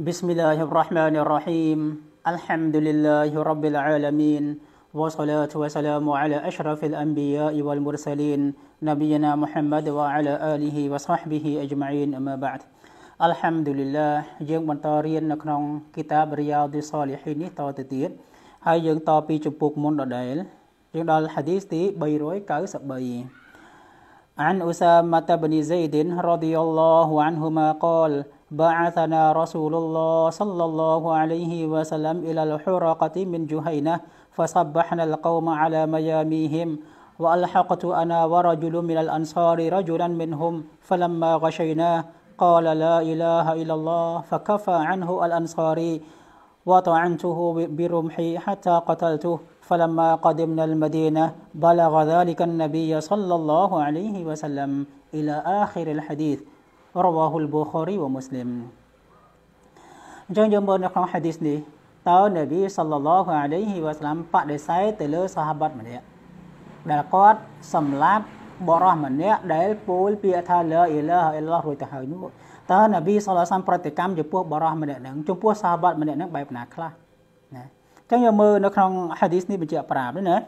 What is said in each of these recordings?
بسم الله الرحمن الرحيم الحمد لله رب العالمين والصلاة والسلام على أشرف الأنبياء والمرسلين نبينا محمد وعلى آله وصحبه أجمعين أما بعد الحمد لله كتاب هاي كاوس بي عن أسامة بن زيد رضي الله عنهما قال بعثنا رسول الله صلى الله عليه وسلم إلى الحرقة من جهينة فصبحنا القوم على مياميهم وألحقت أنا ورجل من الأنصار رجلا منهم فلما غشيناه قال لا إله إلا الله فكفى عنه الأنصاري وطعنته برمحي حتى قتلته فلما قدمنا المدينة بلغ ذلك النبي صلى الله عليه وسلم إلى آخر الحديث រវ៉ាហ៊ុលប៊ូខារីវ៉ាមូស្លីមអញ្ចឹងយើងមើលនៅក្នុងហាឌីសនេះតើនប៊ីសល្លឡោះអាឡៃហ៊ីវ៉ាស្លាមបដិសេធទៅលើសាហាបាតម្នាក់ដែលគាត់សម្លាប់បរោះម្នាក់ដែលពោលពាក្យថាឡាអ៊ីឡាហ៍អ៊ីឡោះរួចទៅហើយនោះតើនប៊ីសល្លឡោះសាមប្រតិកម្មចំពោះបរោះម្នាក់ហ្នឹងចំពោះសាហាបាតម្នាក់ហ្នឹងបែបណាខ្លះណាចឹងយើងមើលនៅក្នុងហាឌីសនេះបញ្ជាក់ប្រាប់ណា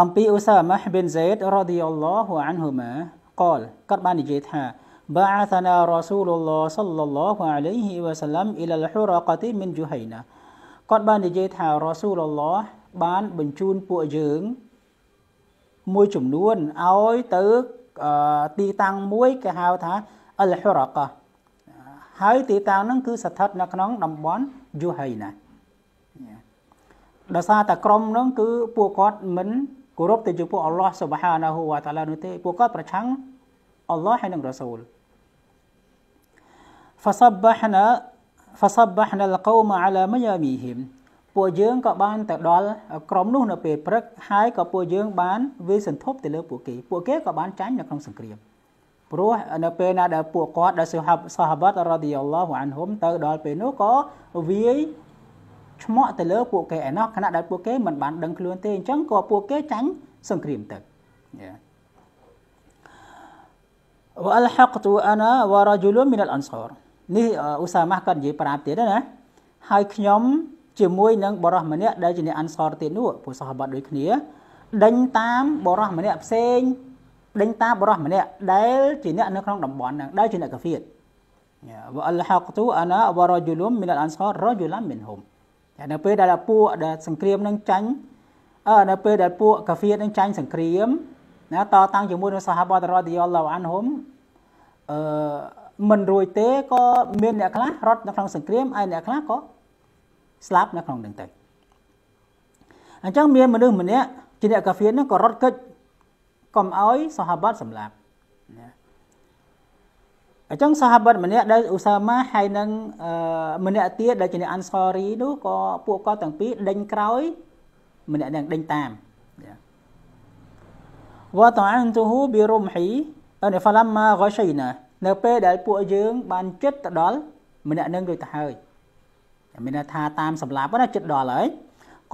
អំពីឧសាម៉ាហ៊ីប៊ិនសេតរ៉ាឌីយ៉ាឡោះអានហ៊ូម៉ាកលគាត់បាននិយាយថាបាសានារ៉ាស៊ូលឡោះសលឡោះអាឡៃហ៊ីវ៉ាសាឡាំអ៊ីលលហ៊ូរ៉ាកាទីមិនជូហៃណាគាត់បាននិយាយថារ៉ាស៊ូលឡោះបានបញ្ជូនពួកយើង មួយចំនួនឲ្យទៅទីតាំងមួយគេហៅថាអលហ៊ូរ៉ាកាហើយទីតាំងហ្នឹងគឺស្ថិត នៅក្នុងតំបន់យូហៃណាដោយសារតែក្រុមហ្នឹងគឺពួកគាត់មិនគោរពទៅចំពោះអល់ឡោះសុបហានាហ៊ូវតាឡានោះទេពួកគាត់ប្រឆាំងអល់ឡោះហើយនិងរ៉ាស៊ូល فصبحنا فصبحنا القوم على ميامهم ពួកយើងក៏បានទៅដល់ក្រុមនោះនៅពេលព្រឹកហើយក៏ពួកយើងបានវាសន្ធប់ទៅលើពួកគេ ពួកគេក៏បានចាញ់នៅក្នុងសង្គ្រាមព្រោះនៅពេលណាដែលពួកគាត់ដែលសាហាបសាហាបតរ៉ាឌីយ៉ាឡោះអានហ៊ុំទៅដល់ពេលនោះក៏វាយឆ្មក់ទៅលើពួកគេឯណោះខណៈដែលពួកគេមិនបានដឹងខ្លួនទេអញ្ចឹងក៏ពួកគេចាញ់សង្គ្រាមទឹកវអលហកតូអាណាវរ៉ាជូលមីនអលអនសារនេះឧសាម៉ាស់ក៏និយាយប្រាប់ទៀតណាហើយខ្ញុំ ជាមួយនឹងបរោះម្នាក់ដែលជាអ្នកអានសរទៀតនោះពួកសហបាត់ដូចគ្នាដេញតាមបរោះម្នាក់ផ្សេងដេញតាមបរោះម្នាក់ដែលជាអ្នកនៅក្នុងតំបន់ហ្នឹងដែលជាអ្នកកាហ្វៀតវអលហកតូអាណាវរ៉ាជូលមីនអលអនសាររ៉ាជូលាមីនហុំតែនៅពេលដែលពួកដែលសង្គ្រាមនឹងចាញ់អឺនៅពេលដែលពួកកាហ្វៀនឹងចាញ់សង្គ្រាមណាតតាំងជាមួយនឹងសហបតរ៉ាឌីយ៉ាឡូអានហុំអឺមិនរួចទេក៏មានអ្នកខ្លះរត់នៅក្នុងសង្គ្រាមឯអ្នកខ្លះក៏ស្លាប់នៅក្នុងនឹងទៅអញ្ចឹងមានមនុស្សម្នាក់ជាអ្នកកាហ្វៀនឹងក៏រត់គេចកុំឲ្យសហបតសម្លាប់ណាអញ្ចឹងសហបិតម្នាក់ដែលឧសាម៉ាហើយនឹងម្នាក់ទៀតដែលជាអ្នកអាន់សរីនោះក៏ពួកគាត់ទាំងពីរដេញក្រោយម្នាក់នឹងដេញតាមវតអានទូហ៊ូប៊ីរុមហ៊ីអានហ្វាឡាំម៉ាហ្គសៃណានៅពេលដែលពួកយើងបានចិត្តទៅដល់ម្នាក់នឹងដូចទៅហើយ មានថាតាមសម្លាប់ណាចិត្តដល់ហើយ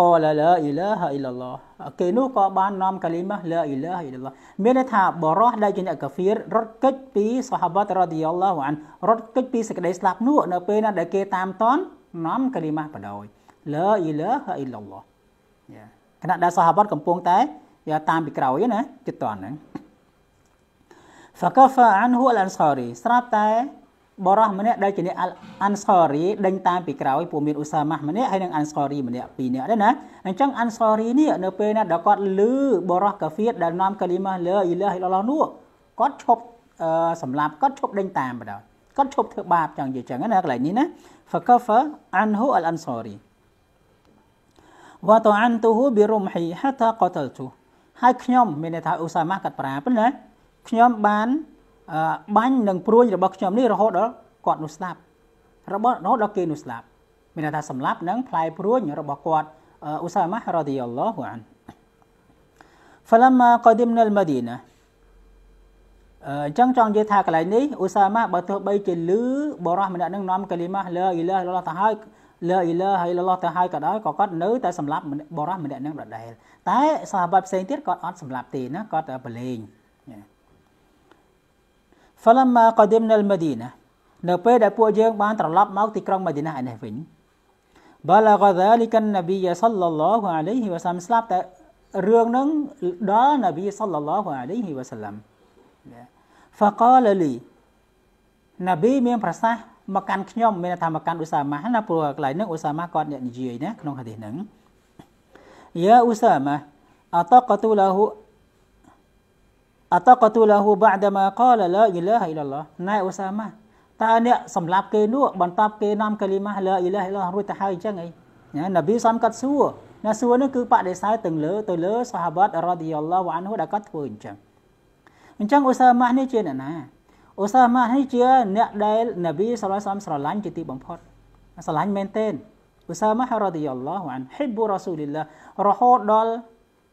កលឡាអ៊ីឡាហអ៊ីឡឡោះគេនោះក៏បាននាំកាលីម៉ាស់ឡាអ៊ីឡាហអ៊ីឡឡោះមានន័យថាបរោះដែលជាអ្នកកាហ្វៀររត់គេចពីសាហាបាតរ៉ាឌីយ៉ាឡោះអានរត់គេចពីសេចក្តីស្លាប់នោះនៅពេលណាដែលគេតាមតននាំកាលីម៉ាស់បដោយឡាអ៊ីឡាហអ៊ីឡឡោះគណៈដែលសាហាបាតកំពុងតែយកតាមពីក្រោយណាចិត្តតនហ្នឹង فكفى عنه الأنصاري ស្រាប់តែបរោះម្នាក់ដែលជាអ្នកអានស្ករីដេញតាមពីក្រោយពួកមានឧសាម៉ាស់ម្នាក់ហើយនឹងអានស្ករីម្នាក់ពីរនាក់ដែរណាអញ្ចឹងអានស្ករីនេះនៅពេលណាដែលគាត់ឮបរោះកាហ្វៀតដែលនាំកាលីម៉ាលើអ៊ីឡាហ៊ីឡឡោនោះគាត់ឈប់សម្លាប់គាត់ឈប់ដេញតាមបណ្ដោយគាត់ឈប់ធ្វើបាបចង់និយាយចឹងណាកន្លែងនេះណា فكفى عنه الانصاري وطعنته برمحي حتى قتلته ហើយខ្ញុំមានន័យថាឧសាម៉ាស់គាត់ប្រាប៉ុណ្ណាខ្ញុំបានបាញ់និងព្រួយរបស់ខ្ញុំនេះរហូតដល់គាត់នោះស្លាប់ របស់រហូតដល់គេនោះស្លាប់ មានថាសម្លាប់នឹងផ្លែព្រួយរបស់គាត់អ៊ូសាម៉ារ៉ាឌីយ៉ាឡោះអាន فلما قدمنا المدينه អញ្ចឹងចង់និយាយថាកន្លែងនេះឧស្សាម៉ាបើទោះបីជាលឺបរោះម្នាក់នឹងនាំកាលីម៉ាឡាអ៊ីឡាឡោះទៅហើយឡាអ៊ីឡាហើយឡោះទៅហើយក៏ដោយក៏គាត់នៅតែសម្លាប់បរោះម្នាក់នឹងដដែលតែសាហាបផ្សេងទៀតគាត់អត់សម្លាប់ទេណាគាត់ប្រឡែង فلما قدمنا المدينة នៅពេលដែលពួកយើងបាន ត្រឡប់មកទីក្រុងម៉ាឌីណាឯនេះវិញ بلغ ذلك النبي صلى الله عليه وسلم ស្លាប់តែរឿងនឹងដល់ نبي صلى الله عليه وسلم فقال لي نبي មានប្រសាសន៍មកកាន់ខ្ញុំមានថាមកកាន់ឧសាម៉ាណាព្រោះកន្លែងនឹងឧសាម៉ាគាត់អ្នកនិយាយណាក្នុងហាឌីសហ្នឹងយ៉ាឧសាម៉ាអតកតូលហ៊ូអតកទូលហ៊ូបាដមាកលឡាអ៊ីឡាហ៊ីឡឡោះណៃអូសាម៉ាតើអ្នកសម្លាប់គេនោះបន្ទាប់គេនាំកាលីម៉ាឡាអ៊ីឡាហ៊ីឡឡោះរួចទៅហើយអញ្ចឹងអីណានប៊ីសំកាត់សួរណាសួរនោះគឺបដិសេធទាំងលើទៅលើសាហាបាត់រ៉ាឌីយ៉ាឡោះវ៉ានហ៊ូដែលគាត់ធ្វើអញ្ចឹងអញ្ចឹងអូសាម៉ានេះជាអ្នកណាអូសាម៉ានេះជាអ្នកដែលនប៊ីសរ៉ាសំស្រឡាញ់ជាទីបំផុតស្រឡាញ់មែនទែនអូសាម៉ារ៉ាឌីយ៉ាឡោះវ៉ានហ៊ីប៊ូរ៉ាស៊ូលីឡារហូតដល់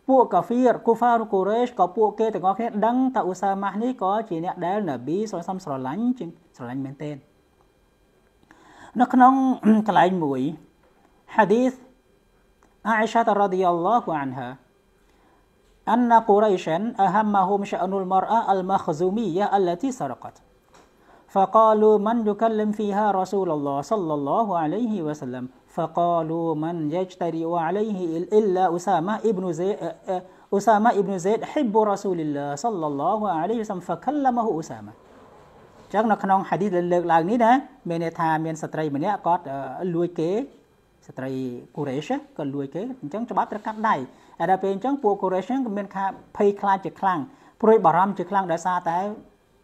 ពួកកាហ្វៀរគូហ្វារូកូរ៉េសក៏ពួកគេទាំងអស់គ្នាដឹងថាឧសាម៉ាស់នេះក៏ជាអ្នកដែលនប៊ីសសំស្រឡាញ់ជាងស្រឡាញ់មែនទែននៅក្នុងកន្លែងមួយ حديث عائشة رضي الله عنها أن قريشا أهمهم شأن المرأة المخزومية التي سرقت فقالوا من يكلم فيها رسول الله صلى الله عليه وسلم فقالوا من يجترئ عليه إلا أسامة ابن زيد أسامة ابن زيد حب رسول الله صلى الله عليه وسلم فكلمه أسامة ចឹងនៅក្នុងហាឌីសលើកឡើងនេះណាមានន័យថាមានស្ត្រីម្នាក់គាត់លួចគេស្ត្រីកូរ៉េសគាត់លួចគេអញ្ចឹងច្បាប់ត្រូវកាត់ដៃហើយដល់ពេលអញ្ចឹងពួកកូរ៉េសហ្នឹងក៏មានការភ័យខ្លាចជាខ្លាំងព្រួយបារម្ភជាខ្លាំងដោយសារតែ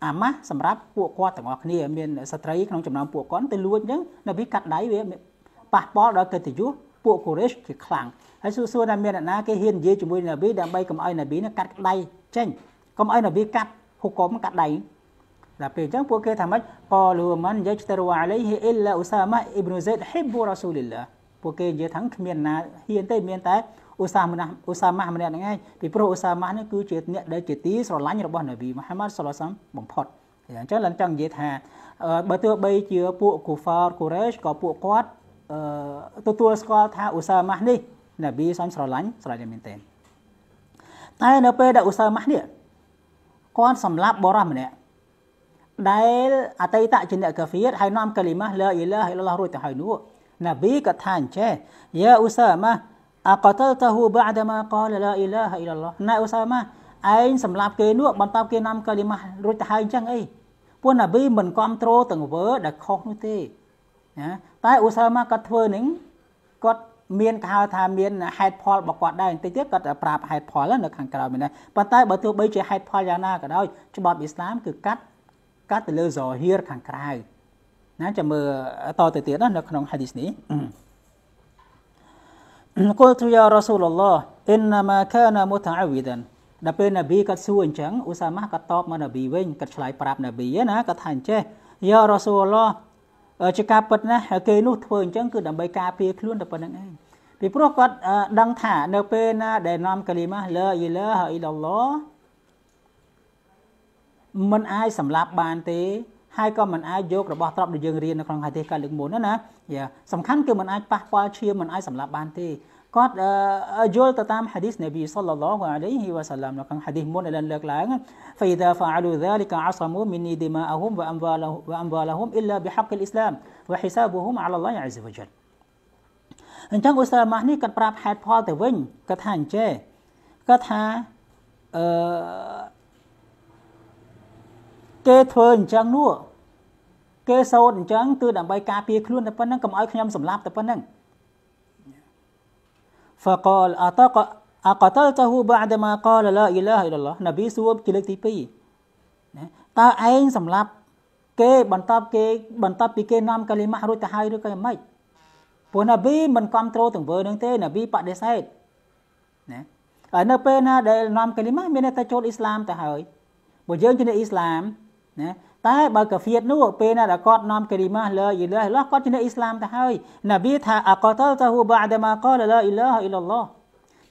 អាម៉ាស់សម្រាប់ពួកគាត់ទាំងអស់គ្នាមានស្ត្រីក្នុងចំណោមពួកគាត់ទៅលួចអញ្ចឹងនៅពេលកាត់ដៃវាប៉ះពាល់ដល់កិត្តិយសពួកកូរ៉េសជាខ្លាំងហើយសួរសួរថាមានអ្នកណាគេហ៊ាននិយាយជាមួយនាប៊ីដើម្បីកុំឲ្យនាប៊ីនឹងកាត់ដៃចេញកុំឲ្យនាប៊ីកាត់ហុកុំកាត់ដៃដល់ពេលអញ្ចឹងពួកគេថាម៉េចកលូម៉ាន់យាជតរូអាឡៃហ៊ីអ៊ីឡាអ៊ូសាម៉ាអ៊ីប្នូសេតហ៊ីប៊ូរ៉ាស៊ូលីឡាពួកគេនិយាយថាគ្មានណាហ៊ានទេមានតែឧសាម៉ាឧសាម៉ាម្នាក់ហ្នឹងឯងពីព្រោះឧសាម៉ានេះគឺជាអ្នកដែលជាទីស្រឡាញ់របស់នាប៊ីមូហាម៉ាត់សល្លាសាំបំផុតអញ្ចឹងឡើងចង់និយាយថាបើទោះបីជាពួកកូហ្វាកូរ៉េសក៏ពួកគាត់ទទួលស្គាល់ថាឧសាម៉ាស់នេះនប៊ីសំស្រឡាញ់ស្រឡាញ់មែនទែនតែនៅពេលដែលឧសាម៉ាស់នេះគាត់សម្លាប់បរោះម្នាក់ដែលអតីតជាអ្នកកាហ្វៀតហើយនាំកាលីម៉ាស់ឡាអ៊ីឡាហ៍អ៊ីឡឡោះរួចទៅហើយនោះនប៊ីក៏ថាអញ្ចេះយ៉ាឧសាម៉ាស់អកតលតហ៊ូបាដម៉ាកលឡាអ៊ីឡាហ៍អ៊ីឡឡោះណៃឧសាម៉ាស់ឯងសម្រាប់គេនោះបន្តគេនាំកាលីម៉ាស់រួចទៅហើយអញ្ចឹងអីពួកនប៊ីមិនគ្រប់គ្រងទាំងវើដែលខុសនោះទេណាតែឧស្សាហ៍មកគាត់ធ្វើនឹងគាត់មានគេហៅថាមានហេតុផលរបស់គាត់ដែរបន្តិចទៀតគាត់ប្រាប់ហេតុផលនៅខាងក្រោយមែនទេប៉ុន្តែបើទោះបីជាហេតុផលយ៉ាងណាក៏ដោយច្បាប់អ៊ីស្លាមគឺកាត់កាត់ទៅលើហ្សហៀរខាងក្រៅណាចាំមើលតទៅទៀតណានៅក្នុងហាឌីសនេះកូលទូយ៉ារ៉ាស៊ូលឡោះអ៊ីនណាម៉ាកាណាមូតាអវីដានដល់ពេលនប៊ីគាត់សួរអញ្ចឹងឧស្សាហ៍គាត់តបមកនប៊ីវិញគាត់ឆ្លើយប្រាប់នប៊ីណាគាត់ថាអញ្ចេះយ៉ារ៉ាស៊ូលឡោះជាការពិតណាស់គេនោះធ្វើអញ្ចឹងគឺដើម្បីការពារខ្លួនតែប៉ុណ្្នឹងឯងពីព្រោះគាត់ដឹងថានៅពេលណាដែលនាំកាលីម៉ាឡាអ៊ីឡាហអ៊ីឡឡោះมันអាចសម្លាប់បានទេហើយក៏มันអាចយករបស់ទ្រព្យដែលយើងរៀននៅក្នុងហាទីសកាលលើកមុនណាណាសំខាន់គឺมันអាចប៉ះពាល់ឈាមมันអាចសម្លាប់បានទេគាត់យល់ទៅតាម ហាឌីសនប៊ីសល្លឡោះអាឡៃហ៊ីវ៉ាសាឡាមនៅក្នុងហាឌីសមុនដែលលើកឡើង فإذا فعلوا ذلك عصموا مني دماءهم وأموالهم إلا بحق الإسلام وحسابهم على الله عز وجل អញ្ចឹងឧស្សាហ៍ម៉ាស់នេះគាត់ប្រាប់ហេតុផលទៅវិញគាត់ថាអញ្ចេះគាត់ថាអឺគេធ្វើអញ្ចឹងនោះគេសោតអញ្ចឹងគឺដើម្បីការពារខ្លួនតែប៉ុណ្្នឹងកុំឲ្យខ្ញុំសម្លាប់តែប៉ុណ្្នឹង فقال អតកអកតលតហ៊ូបាដម៉ាកលឡាអ៊ីឡាហ៊ីឡឡោះនប៊ីសួរជាលើកទី2ណាតើឯងសម្លាប់គេបន្ទាប់គេបន្ទាប់ពីគេនាំកាលីម៉ាស់រួចទៅហើយឬក៏យ៉ាងម៉េចព្រោះនប៊ីមិនគ្រប់គ្រងទង្វើនឹងទេនប៊ីបដិសេធណាហើយនៅពេលណាដែលនាំកាលីម៉ាស់មានតែចូលអ៊ីស្លាមទៅហើយបើយើងជាអ្នកអ៊ីស្លាមណាតែបើកាហ្វៀតនោះពេលណាដែលគាត់នាំការីម៉ាស់ឡាអ៊ីឡាហ៍ឡោះគាត់ជាអ្នកអ៊ីស្លាមទៅហើយណាប៊ីថាអកតលតហ៊ូបាដម៉ាកលឡាអ៊ីឡាហ៍អ៊ីឡាឡោះ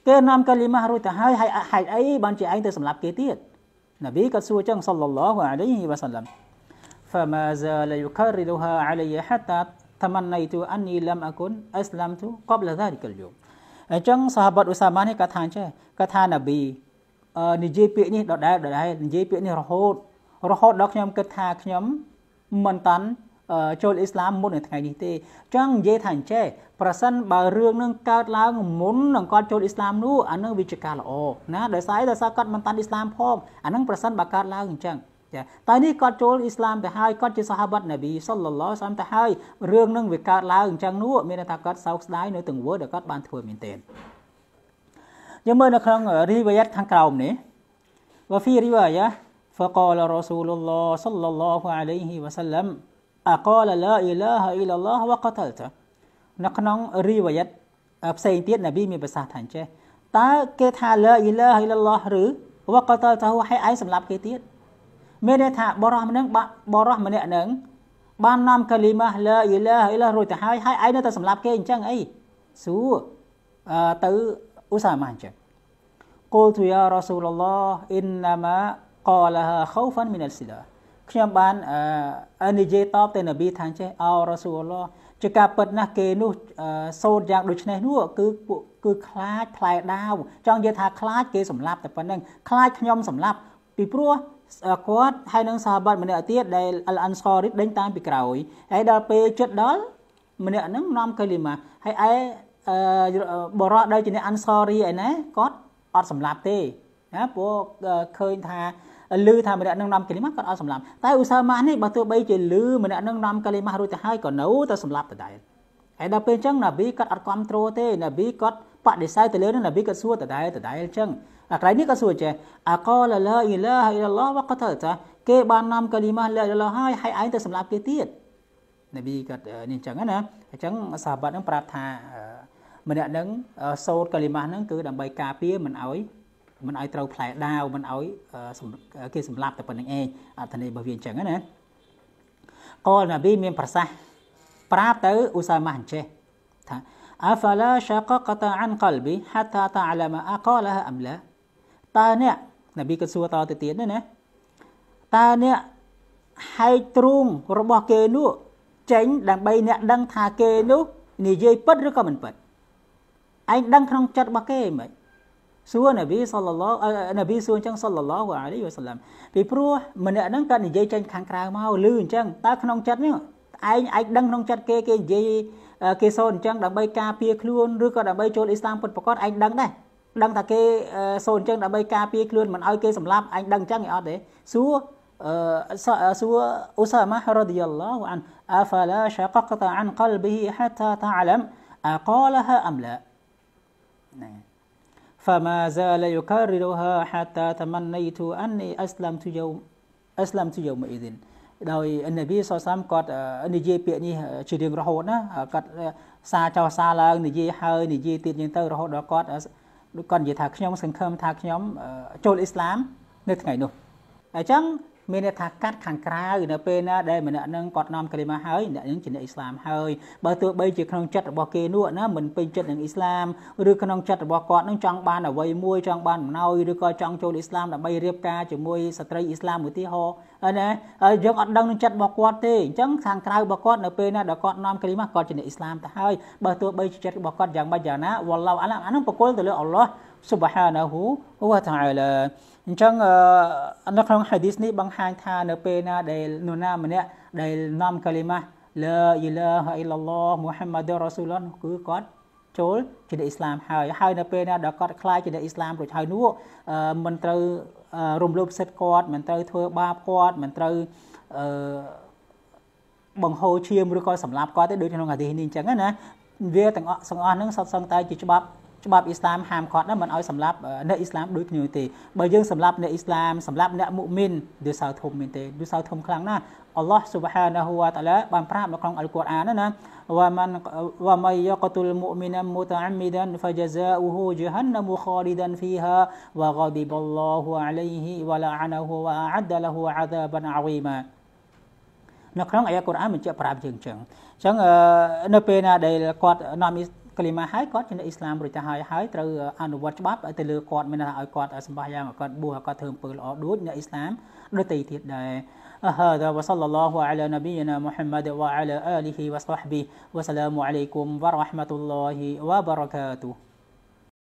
គេនាំការីម៉ាស់រួចទៅហើយហើយហេតុអីបានជាឯងទៅសម្លាប់គេទៀតណាប៊ីក៏សួរចឹងសល្លឡោះអាឡៃហ៊ីវ៉ាសាឡាំ فما زال يكررها علي حتى تمنيت أني لم أكن أسلمت قبل ذلك اليوم អញ្ចឹងសហបតឧស្សាម៉ានេះគាត់ថាអញ្ចេះគាត់ថាណាប៊ីនិយាយពាក្យនេះដដែលដដែលនិយាយពាក្យនេះរហូតរហូតដល់ខ្ញុំគិតថាខ្ញុំមិនតាន់ចូលអ៊ីស្លាមមុននៅថ្ងៃនេះទេចង់និយាយថាអញ្ចេះប្រសិនបើរឿងនឹងកើតឡើងមុននឹងគាត់ចូលអ៊ីស្លាមនោះអានឹងវាជាការល្អណាដោយសារដោយសារគាត់មិនតាន់អ៊ីស្លាមផងអានឹងប្រសិនបើកើតឡើងអញ្ចឹងចាតែនេះគាត់ចូលអ៊ីស្លាមទៅហើយគាត់ជាសាហាបត់នប៊ីសុលឡឡោះសាមទៅហើយរឿងនឹងវាកើតឡើងអញ្ចឹងនោះមានន័យថាគាត់សោកស្ដាយនៅទង្វើដែលគាត់បានធ្វើមែនទែនយើងមើលនៅក្នុងរីវ៉ាយ៉ាតខាងក្រោមនេះវ៉ាហ្វីរីវ៉ាយ៉ា فقال رسول الله صلى الله عليه وسلم أقال لا إله إلا الله وقتلته នៅក្នុងរីវយ៉ាត់ផ្សេងទៀតនប៊ីមានប្រសាសន៍ថាអញ្ចេះតើគេថាឡាអ៊ីឡាហ៍អ៊ីឡឡោះឬវកតលតោឲ្យឯងសម្លាប់គេទៀតមានន័យថាបរោះម្នាក់បរោះម្នាក់នឹងបាននាំកាលីម៉ាឡាអ៊ីឡាហ៍អ៊ីឡឡោះរួចទៅហើយហើយឯងនៅតែសម្លាប់គេអញ្ចឹងអីសួរទៅឧសាម៉ាអញ្ចឹងកូលទូយ៉ារ៉ាស៊ូលឡោះអ៊ីនណាម៉ាកលហាខូហ្វាន់មីនអលស៊ីឡាខ្ញុំបានអឺនិយាយតបទៅនប៊ីថាចេះអររ៉ាស៊ូលឡោះជាការពិតណាស់គេនោះសោតយ៉ាងដូចនេះនោះគឺពួកគឺខ្លាចផ្លែដាវចង់និយាយថាខ្លាចគេសម្លាប់តែប៉ុណ្្នឹងខ្លាចខ្ញុំសម្លាប់ពីព្រោះគាត់ហើយនឹងសាហាបាតម្នាក់ទៀតដែលអលអានសរីដេញតាមពីក្រោយហើយដល់ពេលជិតដល់ ម្នាក់ហ្នឹងនាំកូលីម៉ាហើយឯបរោះដែលជាអ្នកអានសរីឯណាគាត់អត់សម្លាប់ទេណាព្រោះឃើញថាលឺថាម្នាក់នឹងនាំកាលីម៉ាគាត់អត់សម្លាប់តែឧសាម៉ានេះបើទោះបីជាលឺម្នាក់នឹងនាំកាលីម៉ារួចទៅហើយក៏នៅតែសម្លាប់ដដែលហើយដល់ពេលអញ្ចឹងណាប៊ីគាត់អត់គ្រប់គ្រងទេណាប៊ីគាត់បដិសេធទៅលើនឹងណាប៊ីគាត់សួរដដែលដដែលអញ្ចឹងអាក្រៃនេះក៏សួរចេះអាកលឡាអ៊ីឡាហអ៊ីឡាឡោះវកតតាគេបាននាំកាលីម៉ាឡាអ៊ីឡាឡោះហើយហើយឯងទៅសម្លាប់គេទៀតណាប៊ីគាត់នេះអញ្ចឹងណាអញ្ចឹងសាហាបៈនឹងប្រាប់ថាម្នាក់នឹងសោតកាលីម៉ាហ្នឹងគឺដើម្បីការពារមិនឲ្យមិនឲ្យត្រូវផ្លែដាវមិនឲ្យគេសម្លាប់តែប៉ុណ្្នឹងឯងអត្ថន័យរបស់វាអញ្ចឹងណាកលណាប៊ីមានប្រសាសន៍ប្រាប់ទៅឧសាម៉ាអញ្ចេះថាអាហ្វាឡាឆាកកតាអានកលប៊ីហាតាតាអាឡាម៉ាអាកលហាអំឡាតើអ្នកណាប៊ីក៏សួរតទៅទៀតណាតើអ្នកហែកទ្រូងរបស់គេនោះចេញ ដើម្បីអ្នកដឹងថាគេនោះនិយាយពិតឬក៏មិនពិតឯងដឹងក្នុងចិត្តរបស់គេមិនសួរនប៊ីសល្លឡោនប៊ីសួរអញ្ចឹងសល្លឡោអាលីវសឡាំពីព្រោះម្នាក់ហ្នឹងគាត់និយាយចេញខាងក្រៅមកឮអញ្ចឹងតើក្នុងចិត្តនេះឯងឯងដឹងក្នុងចិត្តគេគេនិយាយគេសូនអញ្ចឹងដើម្បីការពារខ្លួនឬក៏ដើម្បីចូលអ៊ីស្លាមពិតប្រាកដឯងដឹងដែរដឹងថាគេសូនអញ្ចឹងដើម្បីការពារខ្លួនមិនឲ្យគេសម្លាប់ឯងដឹងអញ្ចឹងឯអត់ទេសួរសួរអ៊ូសាម៉ារ៉ាឌីយ៉ាឡោអានអាហ្វាឡាឆាកកតអានកលប៊ីហាតាតាឡាមអាកលហាអមឡាណែ فما زال يكررها حتى تمنيت أني أسلمت يوم أسلمت يومئذ ដោយនប៊ីសសាមគាត់និយាយពាក្យនេះជារៀងរហូតណាគាត់សារចោះសារឡើងនិយាយហើយនិយាយទៀតយ៉ាងទៅរហូតដល់គាត់គាត់និយាយថាខ្ញុំសង្ឃឹមថាខ្ញុំ ចូលអ៊ីស្លាមនៅថ្ងៃនោះអញ្ចឹងមានន័យថាកាត់ខាងក្រៅនៅពេលណាដែលម្នាក់នឹងគាត់នាំគ្រីមមកហើយអ្នកនឹងជាអ្នកអ៊ីស្លាមហើយបើទោះបីជាក្នុងចិត្តរបស់គេនោះណាមិនពេញចិត្តនឹងអ៊ីស្លាមឬក្នុងចិត្តរបស់គាត់នឹងចង់បានអ្វីមួយចង់បានអំណោយឬក៏ចង់ចូលអ៊ីស្លាមដើម្បីរៀបការជាមួយស្ត្រីអ៊ីស្លាមមួយទីហោណាហើយយើងអត់ដឹងនឹងចិត្តរបស់គាត់ទេអញ្ចឹងខាងក្រៅរបស់គាត់នៅពេលណាដែលគាត់នាំគ្រីមមកគាត់ជាអ្នកអ៊ីស្លាមទៅហើយបើទោះបីជាចិត្តរបស់គាត់យ៉ាងម៉េចយ៉ាងណាវ៉ាឡោអាឡាអានឹងប្រគល់ទៅលើអល់ឡោះ subhanahu wa ta'ala អញ្ចឹងនៅក្នុង hadith នេះបង្ហាញថានៅពេលណាដែលនរណា ម្នាក់ដែលនាំកាលីម៉ាឡាអ៊ីឡាហអ៊ីឡឡោះមូហាម៉ាឌរ៉ាស៊ូលឡោះគឺគាត់ចូលជាអ្នកអ៊ីស្លាមហើយហើយនៅពេលណាដល់គាត់ខ្លាចជាអ្នកអ៊ីស្លាមរួចហើយនោះមិនត្រូវរំលោភសិទ្ធិគាត់ មិនត្រូវធ្វើបាបគាត់មិនត្រូវអឺបង្ហូរឈាមឬក៏សម្លាប់គាត់ទេដូចក្នុងអាទិនេះអញ្ចឹងណា វាទាំងអស់ទាំងអស់ហ្នឹងសពសឹងតែជាច្បាប់ច្បាប់អ៊ីស្លាមហាមឃាត់ដែរមិនឲ្យសម្លាប់អ្នកអ៊ីស្លាមដូចគ្នាទេបើយើងសម្លាប់អ្នកអ៊ីស្លាមសម្លាប់អ្នកមុមីនឌឺសៅធំមែនទេឌឺសៅធំខ្លាំងណាស់អល់ឡោះស៊ុបហានាហ៊ូវតាឡាបានប្រាប់នៅក្នុងអល់កុរអានណាវ៉ាមិនវ៉ាមៃយ៉ាកតុលមុមីនមូតាអាមីដានហ្វាជាហ្សាអ៊ូហ៊ូជាហានមូខាលីដានហ្វីហាវ៉ាហ្គាឌីបល្លោហ៊ូអាឡៃហ៊ីវ៉ាឡាអានាហ៊ូវ៉ាអាដាឡាហ៊ូអាដាបានអាវីម៉ានៅក្នុងអាយកុរអានបញ្ជាក់ប្រាប់យើងអញ្ចឹងអញ្ចឹងនៅពេលណាដែលគាត់នាំកលីម៉ាហើយគាត់ជាអ្នកអ៊ីស្លាមរួចទៅហើយហើយត្រូវអនុវត្តច្បាប់ទៅលើគាត់មានថាឲ្យគាត់សម្បាសយ៉ាងគាត់បួសគាត់ធ្វើអំពើល្អដូចអ្នកអ៊ីស្លាមដូចទីទៀតដែរ هذا وصلى الله على نبينا محمد وعلى آله وصحبه وسلام عليكم ورحمة الله وبركاته